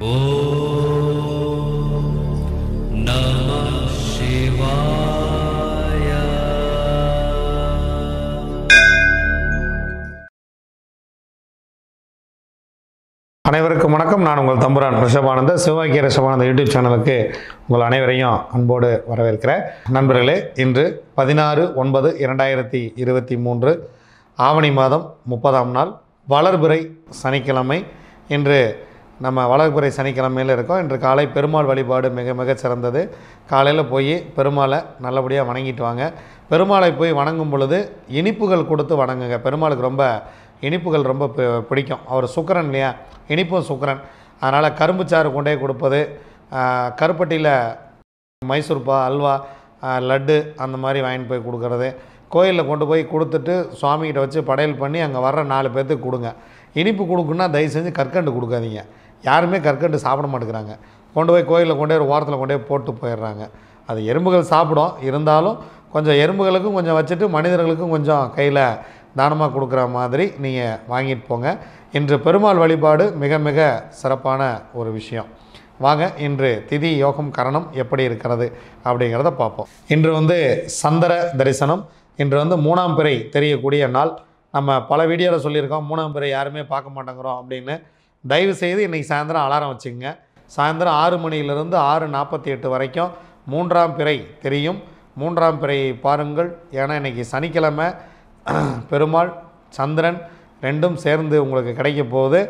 அனைவருக்கும் வணக்கம் நான் உங்கள் தம்புரான் ரிஷபானந்த சிவகாக்கிய ரிஷபானந்த யூடியூப் சேனலுக்கு உங்கள் அனைவரையும் அன்போடு வரவேற்கிறேன் நண்பர்களே இன்று பதினாறு ஒன்பது இரண்டாயிரத்தி இருபத்தி மூன்று ஆவணி மாதம் முப்பதாம் நாள் வளர்பிறை சனிக்கிழமை இன்று நம்ம வளகுப்புறை சனிக்கிழமையில் இருக்கோம் இன்று காலை பெருமாள் வழிபாடு மிக மிக சிறந்தது காலையில் போய் பெருமாளை நல்லபடியாக வணங்கிட்டு வாங்க பெருமாளை போய் வணங்கும் பொழுது இனிப்புகள் கொடுத்து வணங்குங்க பெருமாளுக்கு ரொம்ப இனிப்புகள் ரொம்ப பிடிக்கும் அவர் சுக்கரன் இல்லையா இனிப்பும் சுக்கரன் அதனால் கரும்பு சாறு கொண்டே கொடுப்பது கருப்பட்டியில் மைசூர்பா அல்வா லட்டு அந்த மாதிரி வாங்கிட்டு போய் கொடுக்குறது கோயிலில் கொண்டு போய் கொடுத்துட்டு சுவாமிகிட்ட வச்சு படையல் பண்ணி அங்கே வர்ற நாலு பேர்த்துக்கு கொடுங்க இனிப்பு கொடுக்குன்னா தயவு செஞ்சு கற்கண்டு கொடுக்காதீங்க யாருமே கற்கண்டு சாப்பிட மாட்டேங்கிறாங்க கொண்டு போய் கோயிலில் கொண்டு ஒரு ஓரத்தில் கொண்டு போய் போட்டு போயிடுறாங்க அது எறும்புகள் சாப்பிடும் இருந்தாலும் கொஞ்சம் எறும்புகளுக்கும் கொஞ்சம் வச்சுட்டு மனிதர்களுக்கும் கொஞ்சம் கையில் தானமாக கொடுக்குற மாதிரி நீங்கள் வாங்கிட்டு போங்க இன்று பெருமாள் வழிபாடு மிக மிக சிறப்பான ஒரு விஷயம் வாங்க இன்று திதி யோகம் கரணம் எப்படி இருக்கிறது அப்படிங்கிறத பார்ப்போம் இன்று வந்து சந்திர தரிசனம் இன்று வந்து மூணாம் பிறை தெரியக்கூடிய நாள் நம்ம பல வீடியோவில் சொல்லியிருக்கோம் மூணாம் பிறை யாருமே பார்க்க மாட்டேங்கிறோம் அப்படின்னு தயவு செய்து இன்றைக்கி சாயந்தரம் அலாரம் வச்சுங்க சாயந்தரம் ஆறு மணியிலிருந்து ஆறு நாற்பத்தி எட்டு வரைக்கும் மூன்றாம் பிறை தெரியும் மூன்றாம் பிறையை பாருங்கள் ஏன்னா இன்றைக்கி சனிக்கிழமை பெருமாள் சந்திரன் ரெண்டும் சேர்ந்து உங்களுக்கு கிடைக்க போகுது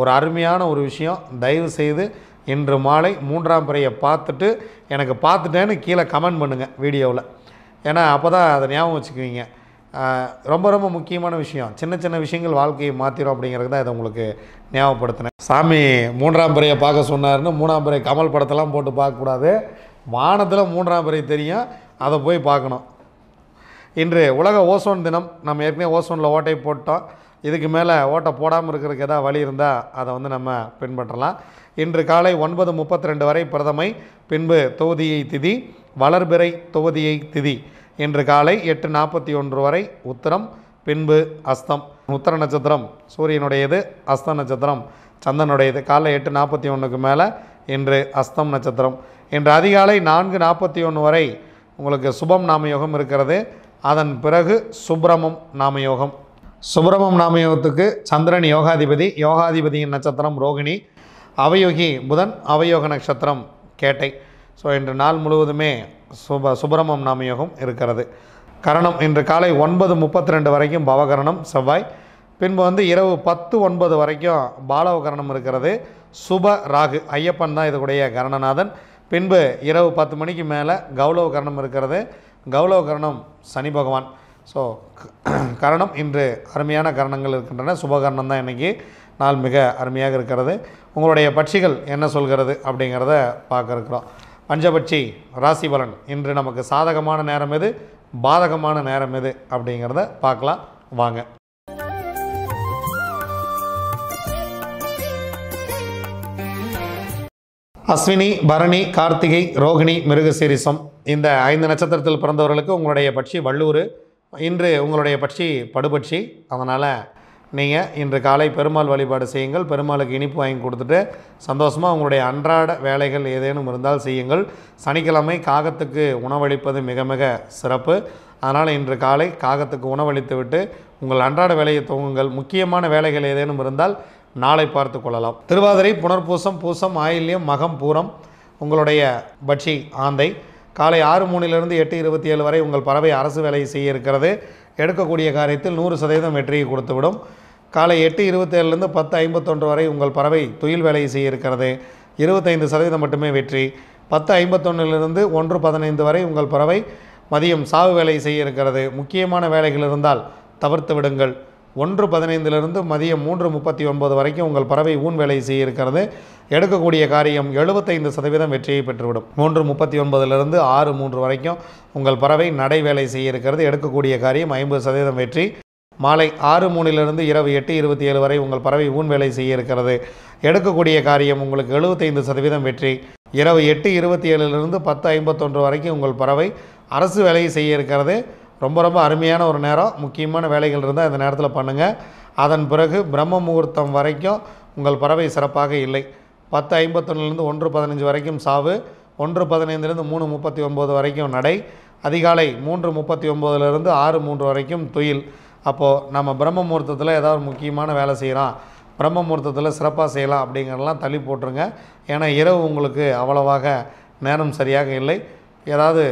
ஒரு அருமையான ஒரு விஷயம் தயவு செய்து இன்று மாலை மூன்றாம் பிறையை பார்த்துட்டு எனக்கு பார்த்துட்டேன்னு கீழே கமெண்ட் பண்ணுங்கள் வீடியோவில் ஏன்னா அப்போ தான் அதை ஞாபகம் வச்சுக்குவீங்க ரொம்ப ரொம்ப முக்கியமான விஷயம் சின்ன சின்ன விஷயங்கள் வாழ்க்கையை மாற்றிடும் அப்படிங்கிறது தான் இதை உங்களுக்கு ஞாபகப்படுத்தினேன் சாமி மூன்றாம் பிறையை பார்க்க சொன்னார்னு மூணாம் பிறை கமல் படத்தெல்லாம் போட்டு பார்க்கக்கூடாது வானத்தில் மூன்றாம் பிறை தெரியும் அதை போய் பார்க்கணும் இன்று உலக ஓசோன் தினம் நம்ம ஏற்கனவே ஓசோனில் ஓட்டை போட்டோம் இதுக்கு மேலே ஓட்டை போடாமல் இருக்கிறதுக்கு எதாவது வழி இருந்தால் அதை வந்து நம்ம பின்பற்றலாம் இன்று காலை ஒன்பது முப்பத்தி ரெண்டு வரை பிரதமை பின்பு தொகுதியை திதி வளர்பிறை தொகுதியை திதி இன்று காலை எட்டு நாற்பத்தி ஒன்று வரை உத்தரம் பின்பு அஸ்தம் உத்தர நட்சத்திரம் சூரியனுடையது அஸ்த நட்சத்திரம் சந்தனுடையது காலை எட்டு நாற்பத்தி ஒன்றுக்கு மேலே இன்று அஸ்தம் நட்சத்திரம் இன்று அதிகாலை நான்கு நாற்பத்தி ஒன்று வரை உங்களுக்கு சுபம் நாமயோகம் இருக்கிறது அதன் பிறகு சுப்பிரமம் நாமயோகம் சுப்பிரமம் நாமயோகத்துக்கு சந்திரன் யோகாதிபதி யோகாதிபதியின் நட்சத்திரம் ரோகிணி அவயோகி புதன் அவயோக நட்சத்திரம் கேட்டை ஸோ இன்று நாள் முழுவதுமே சுப சுப்பிரமம் நாம யோகம் இருக்கிறது கரணம் இன்று காலை ஒன்பது முப்பத்தி ரெண்டு வரைக்கும் பவகரணம் செவ்வாய் பின்பு வந்து இரவு பத்து ஒன்பது வரைக்கும் பாலவகரணம் இருக்கிறது சுப ராகு ஐயப்பன் தான் இதுக்குடைய கரணநாதன் பின்பு இரவு பத்து மணிக்கு மேலே கௌளவகரணம் இருக்கிறது கௌளவகரணம் சனி பகவான் ஸோ கரணம் இன்று அருமையான கரணங்கள் இருக்கின்றன சுபகரணம் தான் இன்றைக்கி நாள் மிக அருமையாக இருக்கிறது உங்களுடைய பட்சிகள் என்ன சொல்கிறது அப்படிங்கிறத பார்க்க இருக்கிறோம் பஞ்சபட்சி ராசி பலன் இன்று நமக்கு சாதகமான நேரம் எது பாதகமான நேரம் எது அப்படிங்கிறத பார்க்கலாம் வாங்க அஸ்வினி பரணி கார்த்திகை ரோகிணி மிருகசீரிசம் இந்த ஐந்து நட்சத்திரத்தில் பிறந்தவர்களுக்கு உங்களுடைய பட்சி வள்ளூர் இன்று உங்களுடைய பட்சி படுபட்சி அதனால் நீங்கள் இன்று காலை பெருமாள் வழிபாடு செய்யுங்கள் பெருமாளுக்கு இனிப்பு வாங்கி கொடுத்துட்டு சந்தோஷமாக உங்களுடைய அன்றாட வேலைகள் ஏதேனும் இருந்தால் செய்யுங்கள் சனிக்கிழமை காகத்துக்கு உணவளிப்பது மிக மிக சிறப்பு அதனால் இன்று காலை காகத்துக்கு உணவளித்து விட்டு உங்கள் அன்றாட வேலையை துவங்குங்கள் முக்கியமான வேலைகள் ஏதேனும் இருந்தால் நாளை பார்த்து கொள்ளலாம் திருவாதிரை புனர்பூசம் பூசம் ஆயில்யம் மகம் பூரம் உங்களுடைய பட்சி ஆந்தை காலை ஆறு மூணிலிருந்து எட்டு இருபத்தி ஏழு வரை உங்கள் பறவை அரசு வேலையை செய்ய இருக்கிறது எடுக்கக்கூடிய காரியத்தில் நூறு சதவீதம் வெற்றியை கொடுத்துவிடும் காலை எட்டு இருபத்தேழுலேருந்து பத்து ஐம்பத்தொன்று வரை உங்கள் பறவை தொழில் வேலையை செய்ய இருக்கிறது இருபத்தைந்து சதவீதம் மட்டுமே வெற்றி பத்து ஐம்பத்தொன்னிலிருந்து ஒன்று பதினைந்து வரை உங்கள் பறவை மதியம் சாவு வேலை செய்ய இருக்கிறது முக்கியமான வேலைகள் இருந்தால் தவிர்த்து விடுங்கள் ஒன்று பதினைந்திலிருந்து மதியம் மூன்று முப்பத்தி ஒன்பது வரைக்கும் உங்கள் பறவை ஊன் வேலை செய்ய இருக்கிறது எடுக்கக்கூடிய காரியம் எழுபத்தைந்து சதவீதம் வெற்றியை பெற்றுவிடும் மூன்று முப்பத்தி ஒன்பதிலிருந்து ஆறு மூன்று வரைக்கும் உங்கள் பறவை நடை வேலை செய்ய இருக்கிறது எடுக்கக்கூடிய காரியம் ஐம்பது சதவீதம் வெற்றி மாலை ஆறு மூணிலிருந்து இரவு எட்டு இருபத்தி ஏழு வரை உங்கள் பறவை ஊன் வேலை செய்ய இருக்கிறது எடுக்கக்கூடிய காரியம் உங்களுக்கு எழுபத்தைந்து சதவீதம் வெற்றி இரவு எட்டு இருபத்தி ஏழுலேருந்து பத்து ஐம்பத்தொன்று வரைக்கும் உங்கள் பறவை அரசு வேலையை செய்ய இருக்கிறது ரொம்ப ரொம்ப அருமையான ஒரு நேரம் முக்கியமான வேலைகள் இருந்தால் இந்த நேரத்தில் பண்ணுங்கள் அதன் பிறகு பிரம்ம முகூர்த்தம் வரைக்கும் உங்கள் பறவை சிறப்பாக இல்லை பத்து ஐம்பத்தொன்னுலேருந்து ஒன்று பதினஞ்சு வரைக்கும் சாவு ஒன்று பதினைந்துலேருந்து மூணு முப்பத்தி ஒம்பது வரைக்கும் நடை அதிகாலை மூன்று முப்பத்தி ஒம்போதுலேருந்து ஆறு மூன்று வரைக்கும் துயில் அப்போது நம்ம பிரம்ம முகூர்த்தத்தில் ஏதாவது முக்கியமான வேலை செய்கிறோம் பிரம்ம முகூர்த்தத்தில் சிறப்பாக செய்யலாம் அப்படிங்கிறலாம் தள்ளி போட்டுருங்க ஏன்னா இரவு உங்களுக்கு அவ்வளவாக நேரம் சரியாக இல்லை ஏதாவது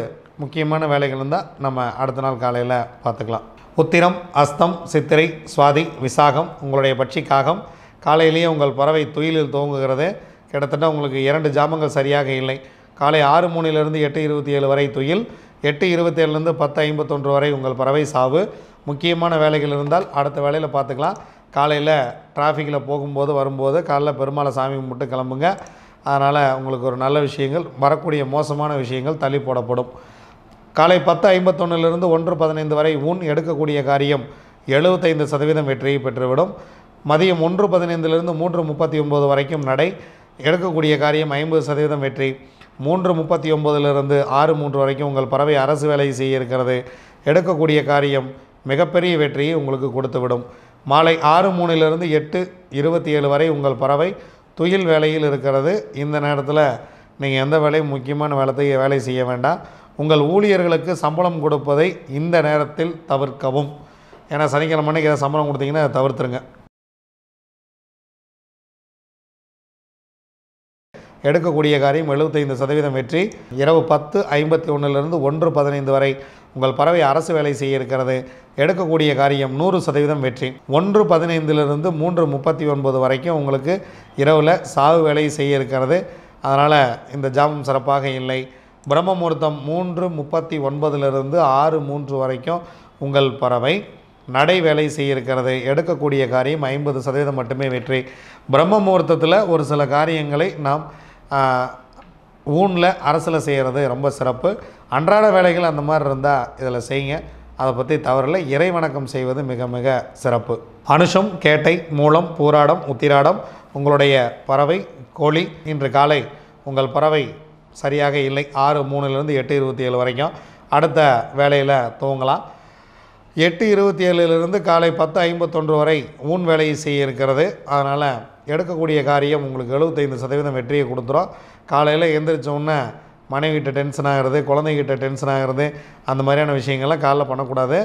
முக்கியமான வேலைகள் இருந்தால் நம்ம அடுத்த நாள் காலையில் பார்த்துக்கலாம் உத்திரம் அஸ்தம் சித்திரை சுவாதி விசாகம் உங்களுடைய பட்சிக்காகம் காலையிலேயே உங்கள் பறவை துயிலில் துவங்குகிறது கிட்டத்தட்ட உங்களுக்கு இரண்டு ஜாமங்கள் சரியாக இல்லை காலை ஆறு மூணிலிருந்து எட்டு இருபத்தி ஏழு வரை துயில் எட்டு இருபத்தேழுலேருந்து பத்து ஐம்பத்தொன்று வரை உங்கள் பறவை சாவு முக்கியமான வேலைகள் இருந்தால் அடுத்த வேலையில் பார்த்துக்கலாம் காலையில் டிராஃபிக்கில் போகும்போது வரும்போது காலைல பெருமாளை சாமி மட்டும் கிளம்புங்க அதனால் உங்களுக்கு ஒரு நல்ல விஷயங்கள் வரக்கூடிய மோசமான விஷயங்கள் தள்ளி போடப்படும் காலை பத்து ஐம்பத்தொன்னுலேருந்து ஒன்று பதினைந்து வரை உன் எடுக்கக்கூடிய காரியம் எழுபத்தைந்து சதவீதம் வெற்றியை பெற்றுவிடும் மதியம் ஒன்று பதினைந்திலிருந்து மூன்று முப்பத்தி ஒம்பது வரைக்கும் நடை எடுக்கக்கூடிய காரியம் ஐம்பது சதவீதம் வெற்றி மூன்று முப்பத்தி ஒம்போதுலேருந்து ஆறு மூன்று வரைக்கும் உங்கள் பறவை அரசு வேலை செய்ய இருக்கிறது எடுக்கக்கூடிய காரியம் மிகப்பெரிய வெற்றியை உங்களுக்கு கொடுத்துவிடும் மாலை ஆறு மூணிலிருந்து எட்டு இருபத்தி ஏழு வரை உங்கள் பறவை துயில் வேலையில் இருக்கிறது இந்த நேரத்தில் நீங்கள் எந்த வேலையும் முக்கியமான வேலை வேலை செய்ய வேண்டாம் உங்கள் ஊழியர்களுக்கு சம்பளம் கொடுப்பதை இந்த நேரத்தில் தவிர்க்கவும் ஏன்னா சனிக்கிழமை அன்றைக்கி சம்பளம் கொடுத்தீங்கன்னா தவிர்த்துருங்க எடுக்கக்கூடிய காரியம் எழுபத்தைந்து சதவீதம் வெற்றி இரவு பத்து ஐம்பத்தி ஒன்றிலிருந்து ஒன்று பதினைந்து வரை உங்கள் பறவை அரசு வேலை செய்ய இருக்கிறது எடுக்கக்கூடிய காரியம் நூறு சதவீதம் வெற்றி ஒன்று பதினைந்திலிருந்து மூன்று முப்பத்தி ஒன்பது வரைக்கும் உங்களுக்கு இரவில் சாவு வேலை செய்ய இருக்கிறது அதனால் இந்த ஜாமம் சிறப்பாக இல்லை பிரம்ம முகூர்த்தம் மூன்று முப்பத்தி ஒன்பதிலிருந்து ஆறு மூன்று வரைக்கும் உங்கள் பறவை நடை வேலை செய்யிருக்கிறது எடுக்கக்கூடிய காரியம் ஐம்பது சதவீதம் மட்டுமே வெற்றி பிரம்ம முகூர்த்தத்தில் ஒரு சில காரியங்களை நாம் ஊனில் அரசில் செய்கிறது ரொம்ப சிறப்பு அன்றாட வேலைகள் அந்த மாதிரி இருந்தால் இதில் செய்யுங்க அதை பற்றி தவறில்லை இறை வணக்கம் செய்வது மிக மிக சிறப்பு அனுஷம் கேட்டை மூலம் பூராடம் உத்திராடம் உங்களுடைய பறவை கோழி இன்று காலை உங்கள் பறவை சரியாக இல்லை ஆறு மூணுலேருந்து எட்டு இருபத்தி ஏழு வரைக்கும் அடுத்த வேலையில் துவங்கலாம் எட்டு இருபத்தி ஏழுலேருந்து காலை பத்து ஐம்பத்தொன்று வரை ஊன் வேலையை செய்ய இருக்கிறது அதனால் எடுக்கக்கூடிய காரியம் உங்களுக்கு எழுபத்தைந்து சதவீதம் வெற்றியை கொடுத்துரும் காலையில் எழுந்திரிச்சோன்னே மனைவிகிட்ட டென்ஷன் ஆகிறது குழந்தைகிட்ட டென்ஷன் ஆகிறது அந்த மாதிரியான விஷயங்கள்லாம் காலைல பண்ணக்கூடாது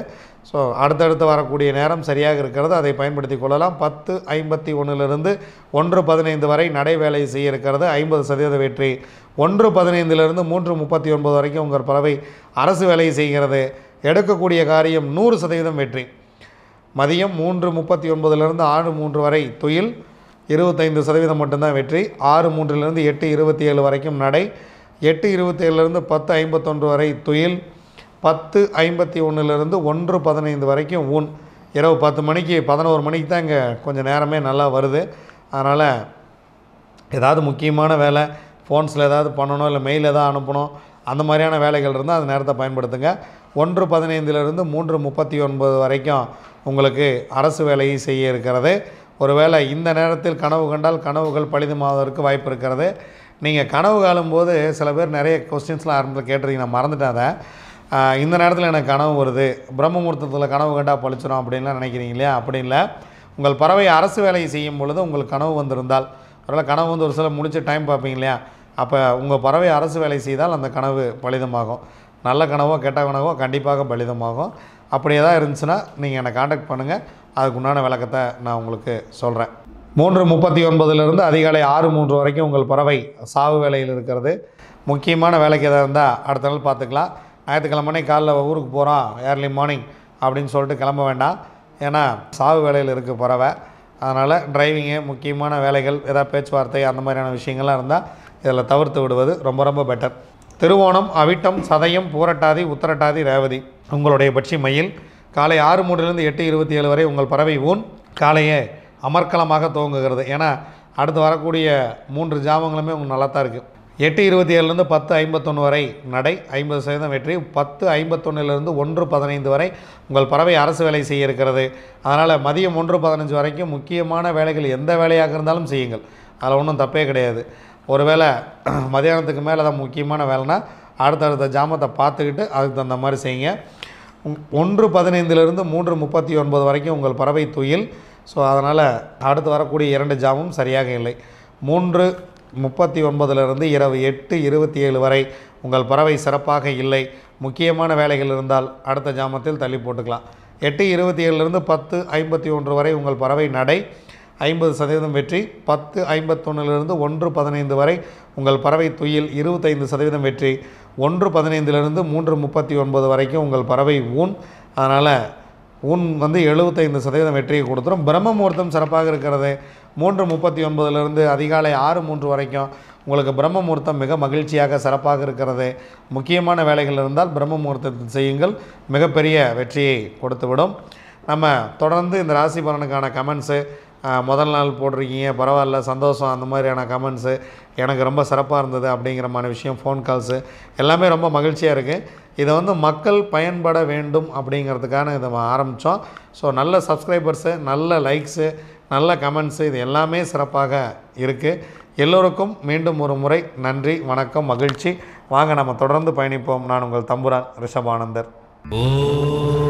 ஸோ அடுத்தடுத்து வரக்கூடிய நேரம் சரியாக இருக்கிறது அதை பயன்படுத்தி கொள்ளலாம் பத்து ஐம்பத்தி ஒன்றுலேருந்து ஒன்று பதினைந்து வரை நடை வேலை செய்ய இருக்கிறது ஐம்பது சதவீத வெற்றி ஒன்று பதினைந்துலேருந்து மூன்று முப்பத்தி ஒன்பது வரைக்கும் உங்கள் பறவை அரசு வேலையை செய்கிறது எடுக்கக்கூடிய காரியம் நூறு சதவீதம் வெற்றி மதியம் மூன்று முப்பத்தி ஒன்பதுலேருந்து ஆறு மூன்று வரை தொழில் இருபத்தைந்து சதவீதம் மட்டும்தான் வெற்றி ஆறு மூன்றிலிருந்து எட்டு இருபத்தி ஏழு வரைக்கும் நடை எட்டு இருபத்தி ஏழுலேருந்து பத்து ஐம்பத்தொன்று வரை தொழில் பத்து ஐம்பத்தி ஒன்றுலேருந்து ஒன்று பதினைந்து வரைக்கும் ஊன் இரவு பத்து மணிக்கு பதினோரு மணிக்கு தான் இங்கே கொஞ்சம் நேரமே நல்லா வருது அதனால் ஏதாவது முக்கியமான வேலை ஃபோன்ஸில் ஏதாவது பண்ணணும் இல்லை மெயில் எதாவது அனுப்பணும் அந்த மாதிரியான வேலைகள் இருந்தால் அந்த நேரத்தை பயன்படுத்துங்க ஒன்று பதினைந்திலிருந்து மூன்று முப்பத்தி ஒன்பது வரைக்கும் உங்களுக்கு அரசு வேலையை செய்ய இருக்கிறது ஒருவேளை இந்த நேரத்தில் கனவு கண்டால் கனவுகள் பலிதமாவதற்கு வாய்ப்பு இருக்கிறது நீங்கள் கனவு காலும்போது சில பேர் நிறைய கொஸ்டின்ஸ்லாம் ஆரம்பத்தில் கேட்டிருக்கீங்க நான் மறந்துட்டேன் அதை இந்த நேரத்தில் எனக்கு கனவு வருது பிரம்மமூர்த்தத்தில் கனவு கண்டால் பழிச்சிடும் அப்படின்லாம் நினைக்கிறீங்க இல்லையா அப்படி இல்லை உங்கள் பறவை அரசு வேலையை செய்யும் பொழுது உங்களுக்கு கனவு வந்திருந்தால் அதனால் கனவு வந்து ஒரு சில முடிச்சு டைம் பார்ப்பீங்க இல்லையா அப்போ உங்கள் பறவை அரசு வேலை செய்தால் அந்த கனவு பலிதமாகும் நல்ல கனவோ கெட்ட கனவோ கண்டிப்பாக பலிதமாகும் அப்படி ஏதாவது இருந்துச்சுன்னா நீங்கள் என்னை காண்டாக்ட் பண்ணுங்கள் அதுக்கு உண்டான விளக்கத்தை நான் உங்களுக்கு சொல்கிறேன் மூன்று முப்பத்தி ஒன்பதுலேருந்து அதிகாலை ஆறு மூன்று வரைக்கும் உங்கள் பறவை சாவு வேலையில் இருக்கிறது முக்கியமான வேலைக்கு எதாக இருந்தால் அடுத்த நாள் பார்த்துக்கலாம் ஞாயிற்றுக்கிழமனே காலைல ஊருக்கு போகிறோம் ஏர்லி மார்னிங் அப்படின்னு சொல்லிட்டு கிளம்ப வேண்டாம் ஏன்னா சாவு வேலையில் இருக்குது பறவை அதனால் டிரைவிங்கு முக்கியமான வேலைகள் ஏதாவது பேச்சுவார்த்தை அந்த மாதிரியான விஷயங்கள்லாம் இருந்தால் இதில் தவிர்த்து விடுவது ரொம்ப ரொம்ப பெட்டர் திருவோணம் அவிட்டம் சதயம் பூரட்டாதி உத்தரட்டாதி ரேவதி உங்களுடைய பட்சி மயில் காலை ஆறு மூன்றிலிருந்து எட்டு இருபத்தி ஏழு வரை உங்கள் பறவை ஊன் காலையே அமர்க்கலமாக துவங்குகிறது ஏன்னா அடுத்து வரக்கூடிய மூன்று ஜாமங்களுமே உங்களுக்கு நல்லா தான் இருக்குது எட்டு இருபத்தி ஏழுலேருந்து பத்து ஐம்பத்தொன்று வரை நடை ஐம்பது சதவீதம் வெற்றி பத்து ஐம்பத்தொன்னிலிருந்து ஒன்று பதினைந்து வரை உங்கள் பறவை அரசு வேலை செய்ய இருக்கிறது அதனால் மதியம் ஒன்று பதினஞ்சு வரைக்கும் முக்கியமான வேலைகள் எந்த வேலையாக இருந்தாலும் செய்யுங்கள் அதில் ஒன்றும் தப்பே கிடையாது ஒருவேளை மதியானத்துக்கு மேலே தான் முக்கியமான வேலைனா அடுத்தடுத்த ஜாமத்தை பார்த்துக்கிட்டு அதுக்கு தகுந்த மாதிரி செய்யுங்க ஒன்று பதினைந்துலேருந்து மூன்று முப்பத்தி ஒன்பது வரைக்கும் உங்கள் பறவை துயில் ஸோ அதனால் அடுத்து வரக்கூடிய இரண்டு ஜாமும் சரியாக இல்லை மூன்று முப்பத்தி ஒன்பதிலிருந்து இரவு எட்டு இருபத்தி ஏழு வரை உங்கள் பறவை சிறப்பாக இல்லை முக்கியமான வேலைகள் இருந்தால் அடுத்த ஜாமத்தில் தள்ளி போட்டுக்கலாம் எட்டு இருபத்தி ஏழுலேருந்து பத்து ஐம்பத்தி ஒன்று வரை உங்கள் பறவை நடை ஐம்பது சதவீதம் வெற்றி பத்து ஐம்பத்தொன்னிலிருந்து ஒன்று பதினைந்து வரை உங்கள் பறவை துயில் இருபத்தைந்து சதவீதம் வெற்றி ஒன்று பதினைந்துலேருந்து மூன்று முப்பத்தி ஒன்பது வரைக்கும் உங்கள் பறவை ஊன் அதனால் ஊன் வந்து எழுபத்தைந்து சதவீதம் வெற்றியை கொடுத்துரும் பிரம்ம முகூர்த்தம் சிறப்பாக இருக்கிறது மூன்று முப்பத்தி ஒன்பதுலேருந்து அதிகாலை ஆறு மூன்று வரைக்கும் உங்களுக்கு பிரம்ம முகூர்த்தம் மிக மகிழ்ச்சியாக சிறப்பாக இருக்கிறது முக்கியமான வேலைகள் இருந்தால் பிரம்ம முகூர்த்தத்தில் செய்யுங்கள் மிகப்பெரிய வெற்றியை கொடுத்துவிடும் நம்ம தொடர்ந்து இந்த ராசி பலனுக்கான கமெண்ட்ஸு முதல் நாள் போட்டிருக்கீங்க பரவாயில்ல சந்தோஷம் அந்த மாதிரியான கமெண்ட்ஸு எனக்கு ரொம்ப சிறப்பாக இருந்தது அப்படிங்கிற மாதிரி விஷயம் ஃபோன் கால்ஸு எல்லாமே ரொம்ப மகிழ்ச்சியாக இருக்குது இதை வந்து மக்கள் பயன்பட வேண்டும் அப்படிங்கிறதுக்கான இதை ஆரம்பித்தோம் ஸோ நல்ல சப்ஸ்கிரைபர்ஸு நல்ல லைக்ஸு நல்ல கமெண்ட்ஸு இது எல்லாமே சிறப்பாக இருக்குது எல்லோருக்கும் மீண்டும் ஒரு முறை நன்றி வணக்கம் மகிழ்ச்சி வாங்க நம்ம தொடர்ந்து பயணிப்போம் நான் உங்கள் தம்புரான் ரிஷபானந்தர் ஓ